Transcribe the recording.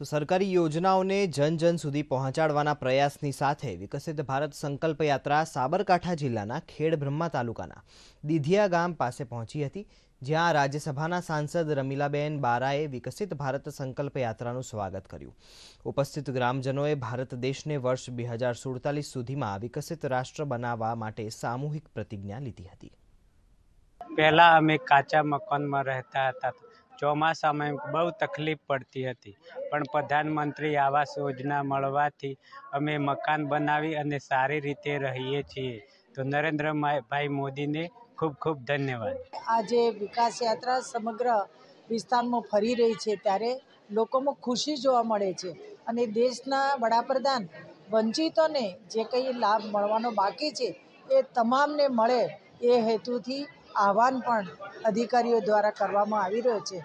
તો સરકારી યોજનાઓને જનજન સુધી પહોંચાડવાના પ્રયાસની સાથે વિકસિત ભારત સંકલ્પ યાત્રા સાબરકાંઠા જિલ્લાના ખેડબ્રહ્મા તાલુકાના દીધિયા ગામ પાસે પહોંચી હતી જ્યાં રાજ્યસભાના સાંસદ રમીલાબેન બારાએ વિકસિત ભારત સંકલ્પ યાત્રાનું સ્વાગત કર્યું ઉપસ્થિત ગ્રામજનોએ ભારત દેશને વર્ષ બે હજાર સુડતાલીસ સુધીમાં વિકસિત રાષ્ટ્ર બનાવવા માટે સામૂહિક પ્રતિજ્ઞા લીધી હતી પહેલા અમે કાચા મકાનમાં રહેતા હતા ચોમાસામાં બહુ તકલીફ પડતી હતી પણ પ્રધાનમંત્રી આવાસ યોજના મળવાથી અમે મકાન બનાવી અને સારી રીતે રહીએ છીએ તો નરેન્દ્ર ભાઈ મોદીને ખૂબ ખૂબ ધન્યવાદ આજે વિકાસ યાત્રા સમગ્ર વિસ્તારમાં ફરી રહી છે ત્યારે લોકોમાં ખુશી જોવા મળે છે અને દેશના વડાપ્રધાન વંચિતોને જે કંઈ લાભ મળવાનો બાકી છે એ તમામને મળે એ હેતુથી આહવાન પણ અધિકારીઓ દ્વારા કરવામાં આવી રહ્યો છે